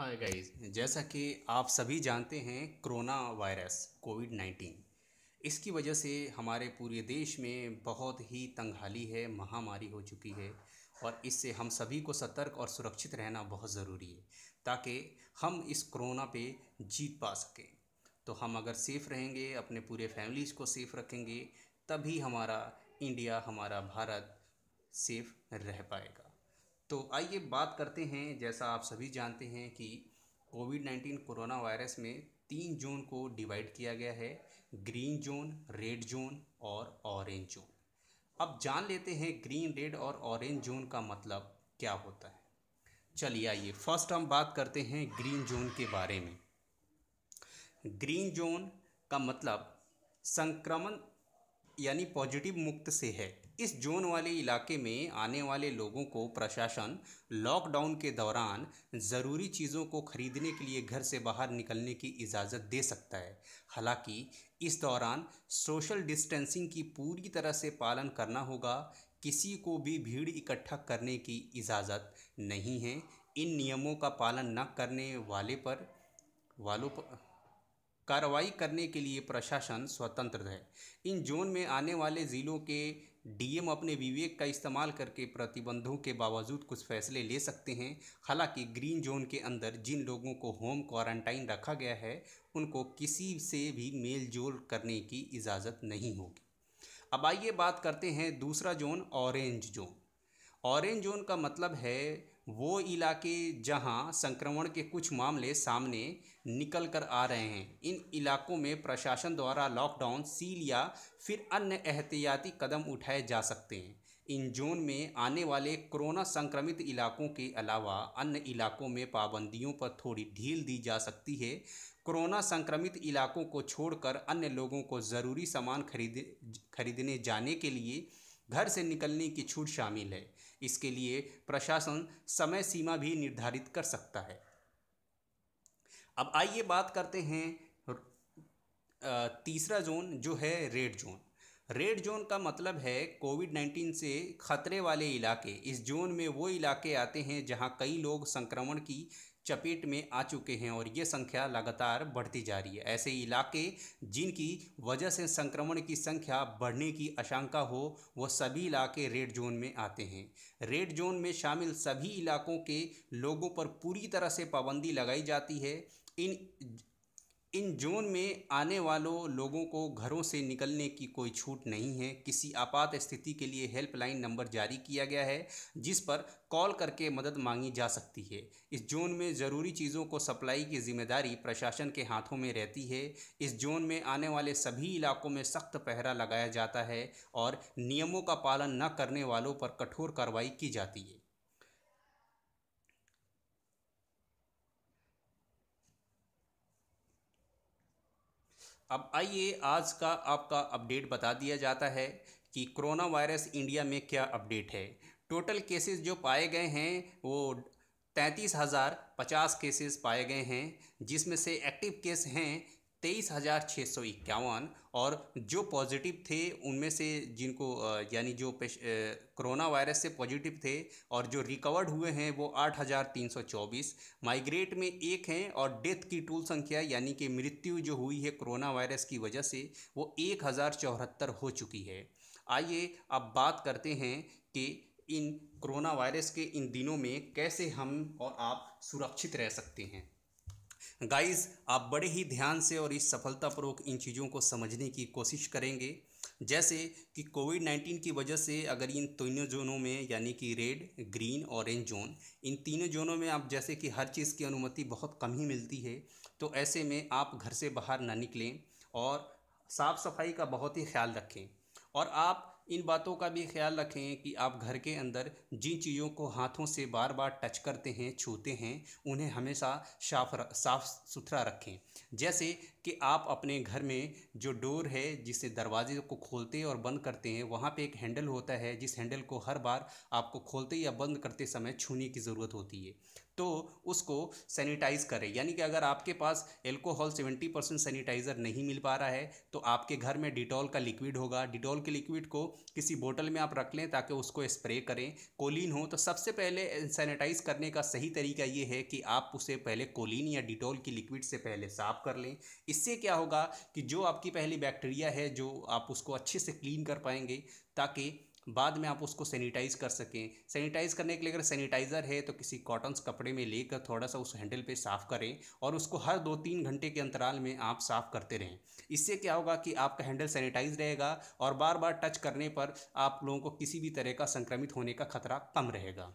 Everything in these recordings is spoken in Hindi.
हाय गाइस जैसा कि आप सभी जानते हैं कोरोना वायरस कोविड नाइन्टीन इसकी वजह से हमारे पूरे देश में बहुत ही तंगहाली है महामारी हो चुकी है और इससे हम सभी को सतर्क और सुरक्षित रहना बहुत ज़रूरी है ताकि हम इस कोरोना पे जीत पा सकें तो हम अगर सेफ़ रहेंगे अपने पूरे फैमिलीज़ को सेफ़ रखेंगे तभी हमारा इंडिया हमारा भारत सेफ़ रह पाएगा तो आइए बात करते हैं जैसा आप सभी जानते हैं कि कोविड नाइन्टीन कोरोना वायरस में तीन जोन को डिवाइड किया गया है ग्रीन जोन रेड जोन और ऑरेंज जोन अब जान लेते हैं ग्रीन रेड और ऑरेंज जोन का मतलब क्या होता है चलिए आइए फर्स्ट हम बात करते हैं ग्रीन जोन के बारे में ग्रीन जोन का मतलब संक्रमण यानी पॉजिटिव मुक्त से है इस जोन वाले इलाके में आने वाले लोगों को प्रशासन लॉकडाउन के दौरान ज़रूरी चीज़ों को खरीदने के लिए घर से बाहर निकलने की इजाज़त दे सकता है हालांकि इस दौरान सोशल डिस्टेंसिंग की पूरी तरह से पालन करना होगा किसी को भी भीड़ इकट्ठा करने की इजाज़त नहीं है इन नियमों का पालन न करने वाले पर वालों पर कार्रवाई करने के लिए प्रशासन स्वतंत्र है इन जोन में आने वाले ज़िलों के डीएम अपने विवेक का इस्तेमाल करके प्रतिबंधों के बावजूद कुछ फैसले ले सकते हैं हालांकि ग्रीन जोन के अंदर जिन लोगों को होम क्वारंटाइन रखा गया है उनको किसी से भी मेल जोल करने की इजाज़त नहीं होगी अब आइए बात करते हैं दूसरा zone orange zone orange zone का मतलब है वो इलाके जहां संक्रमण के कुछ मामले सामने निकल कर आ रहे हैं इन इलाकों में प्रशासन द्वारा लॉकडाउन सील या फिर अन्य एहतियाती कदम उठाए जा सकते हैं इन जोन में आने वाले कोरोना संक्रमित इलाकों के अलावा अन्य इलाकों में पाबंदियों पर थोड़ी ढील दी जा सकती है कोरोना संक्रमित इलाकों को छोड़कर अन्य लोगों को ज़रूरी सामान खरीद खरीदने जाने के लिए घर से निकलने की छूट शामिल है इसके लिए प्रशासन समय सीमा भी निर्धारित कर सकता है अब आइए बात करते हैं तीसरा जोन जो है रेड जोन रेड जोन का मतलब है कोविड 19 से खतरे वाले इलाके इस जोन में वो इलाके आते हैं जहां कई लोग संक्रमण की चपेट में आ चुके हैं और ये संख्या लगातार बढ़ती जा रही है ऐसे इलाके जिनकी वजह से संक्रमण की संख्या बढ़ने की आशंका हो वह सभी इलाके रेड जोन में आते हैं रेड जोन में शामिल सभी इलाकों के लोगों पर पूरी तरह से पाबंदी लगाई जाती है इन इन जोन में आने वालों लोगों को घरों से निकलने की कोई छूट नहीं है किसी आपात स्थिति के लिए हेल्पलाइन नंबर जारी किया गया है जिस पर कॉल करके मदद मांगी जा सकती है इस जोन में ज़रूरी चीज़ों को सप्लाई की जिम्मेदारी प्रशासन के हाथों में रहती है इस जोन में आने वाले सभी इलाकों में सख्त पहरा लगाया जाता है और नियमों का पालन न करने वालों पर कठोर कार्रवाई की जाती है अब आइए आज का आपका अपडेट बता दिया जाता है कि कोरोना वायरस इंडिया में क्या अपडेट है टोटल केसेस जो पाए गए हैं वो तैंतीस हज़ार पचास केसेस पाए गए हैं जिसमें से एक्टिव केस हैं तेईस हज़ार छः सौ इक्यावन और जो पॉजिटिव थे उनमें से जिनको यानी जो कोरोना वायरस से पॉजिटिव थे और जो रिकवर्ड हुए हैं वो आठ हज़ार तीन सौ चौबीस माइग्रेट में एक हैं और डेथ की टूल संख्या यानी कि मृत्यु जो हुई है कोरोना वायरस की वजह से वो एक हज़ार चौहत्तर हो चुकी है आइए अब बात करते हैं कि इन कोरोना वायरस के इन दिनों में कैसे हम और आप सुरक्षित रह सकते हैं गाइस आप बड़े ही ध्यान से और इस सफलतापूर्वक इन चीज़ों को समझने की कोशिश करेंगे जैसे कि कोविड 19 की वजह से अगर इन तीनों जोनों में यानी कि रेड ग्रीन ऑरेंज जोन इन तीनों जोनों में आप जैसे कि हर चीज़ की अनुमति बहुत कम ही मिलती है तो ऐसे में आप घर से बाहर ना निकलें और साफ़ सफाई का बहुत ही ख्याल रखें और आप इन बातों का भी ख्याल रखें कि आप घर के अंदर जिन चीज़ों को हाथों से बार बार टच करते हैं छूते हैं उन्हें हमेशा साफ साफ सुथरा रखें जैसे कि आप अपने घर में जो डोर है जिसे दरवाजे को खोलते और बंद करते हैं वहाँ पे एक हैंडल होता है जिस हैंडल को हर बार आपको खोलते या बंद करते समय छूने की ज़रूरत होती है तो उसको सैनिटाइज़ करें यानी कि अगर आपके पास एल्कोहल 70 परसेंट सैनिटाइज़र नहीं मिल पा रहा है तो आपके घर में डिटॉल का लिक्विड होगा डिटॉल के लिक्विड को किसी बोतल में आप रख लें ताकि उसको स्प्रे करें कोलिन हो तो सबसे पहले सैनिटाइज़ करने का सही तरीका ये है कि आप उसे पहले कोलिन या डिटॉल की लिक्विड से पहले साफ़ कर लें इससे क्या होगा कि जो आपकी पहली बैक्टीरिया है जो आप उसको अच्छे से क्लीन कर पाएंगे ताकि बाद में आप उसको सैनिटाइज कर सकें सैनिटाइज करने के लिए अगर सैनिटाइजर है तो किसी कॉटन कपड़े में लेकर थोड़ा सा उस हैंडल पे साफ़ करें और उसको हर दो तीन घंटे के अंतराल में आप साफ़ करते रहें इससे क्या होगा कि आपका हैंडल सैनिटाइज रहेगा और बार बार टच करने पर आप लोगों को किसी भी तरह का संक्रमित होने का खतरा कम रहेगा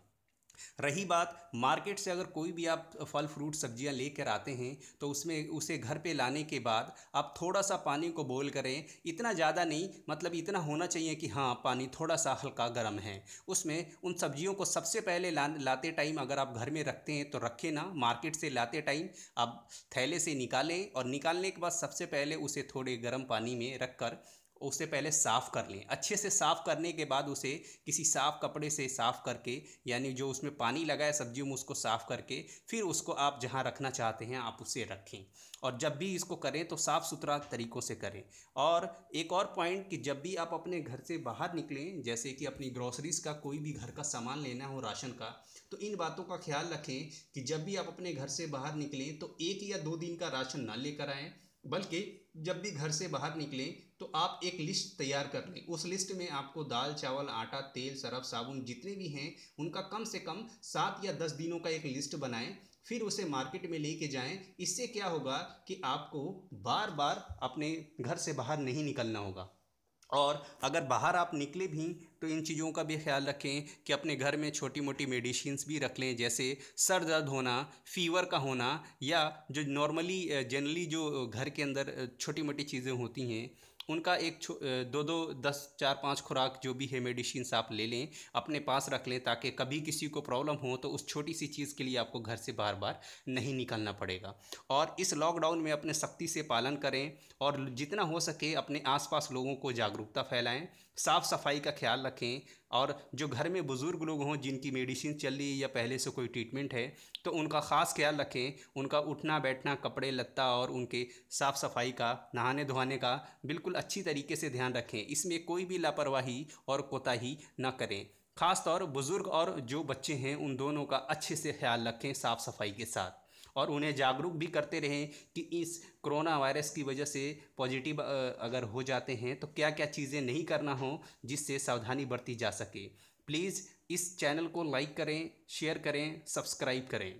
रही बात मार्केट से अगर कोई भी आप फल फ्रूट सब्जियां लेकर आते हैं तो उसमें उसे घर पे लाने के बाद आप थोड़ा सा पानी को बॉयल करें इतना ज़्यादा नहीं मतलब इतना होना चाहिए कि हाँ पानी थोड़ा सा हल्का गर्म है उसमें उन सब्जियों को सबसे पहले ला लाते टाइम अगर आप घर में रखते हैं तो रखें ना मार्केट से लाते टाइम आप थैले से निकालें और निकालने के बाद सबसे पहले उसे थोड़े गर्म पानी में रख कर उससे पहले साफ़ कर लें अच्छे से साफ़ करने के बाद उसे किसी साफ़ कपड़े से साफ़ करके यानी जो उसमें पानी लगा है सब्जियों में उसको साफ़ करके फिर उसको आप जहाँ रखना चाहते हैं आप उसे रखें और जब भी इसको करें तो साफ़ सुथरा तरीक़ों से करें और एक और पॉइंट कि जब भी आप अपने घर से बाहर निकलें जैसे कि अपनी ग्रॉसरीज़ का कोई भी घर का सामान लेना हो राशन का तो इन बातों का ख्याल रखें कि जब भी आप अपने घर से बाहर निकलें तो एक या दो दिन का राशन ना लेकर आएँ बल्कि जब भी घर से बाहर निकलें तो आप एक लिस्ट तैयार कर लें उस लिस्ट में आपको दाल चावल आटा तेल सरफ साबुन जितने भी हैं उनका कम से कम सात या दस दिनों का एक लिस्ट बनाएं फिर उसे मार्केट में लेके जाएं इससे क्या होगा कि आपको बार बार अपने घर से बाहर नहीं निकलना होगा और अगर बाहर आप निकले भी तो इन चीज़ों का भी ख्याल रखें कि अपने घर में छोटी मोटी मेडिसिन भी रख लें जैसे सर दर्द होना फीवर का होना या जो नॉर्मली जनरली जो घर के अंदर छोटी मोटी चीज़ें होती हैं उनका एक दो दो दस चार पाँच खुराक जो भी है मेडिसिन आप ले लें अपने पास रख लें ताकि कभी किसी को प्रॉब्लम हो तो उस छोटी सी चीज़ के लिए आपको घर से बार बार नहीं निकलना पड़ेगा और इस लॉकडाउन में अपने सख्ती से पालन करें और जितना हो सके अपने आसपास लोगों को जागरूकता फैलाएं साफ़ सफाई का ख्याल रखें और जो घर में बुज़ुर्ग लोग हों जिनकी मेडिसिन चल रही है या पहले से कोई ट्रीटमेंट है तो उनका ख़ास ख्याल रखें उनका उठना बैठना कपड़े लत्ता और उनके साफ़ सफाई का नहाने धोने का बिल्कुल अच्छी तरीके से ध्यान रखें इसमें कोई भी लापरवाही और कोताही ना करें ख़ासतौर बुज़ुर्ग और जो बच्चे हैं उन दोनों का अच्छे से ख्याल रखें साफ़ सफाई के साथ और उन्हें जागरूक भी करते रहें कि इस कोरोना वायरस की वजह से पॉजिटिव अगर हो जाते हैं तो क्या क्या चीज़ें नहीं करना हो जिससे सावधानी बरती जा सके प्लीज़ इस चैनल को लाइक करें शेयर करें सब्सक्राइब करें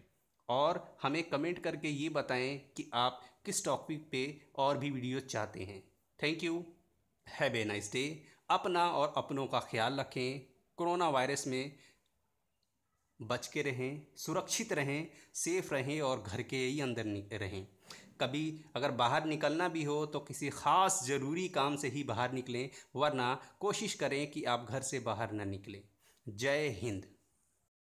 और हमें कमेंट करके ये बताएं कि आप किस टॉपिक पे और भी वीडियो चाहते हैं thank you have a nice day अपना और अपनों का ख्याल रखें कोरोना वायरस में बच के रहें सुरक्षित रहें सेफ़ रहें और घर के ही अंदर रहें कभी अगर बाहर निकलना भी हो तो किसी ख़ास ज़रूरी काम से ही बाहर निकलें वरना कोशिश करें कि आप घर से बाहर ना निकलें जय हिंद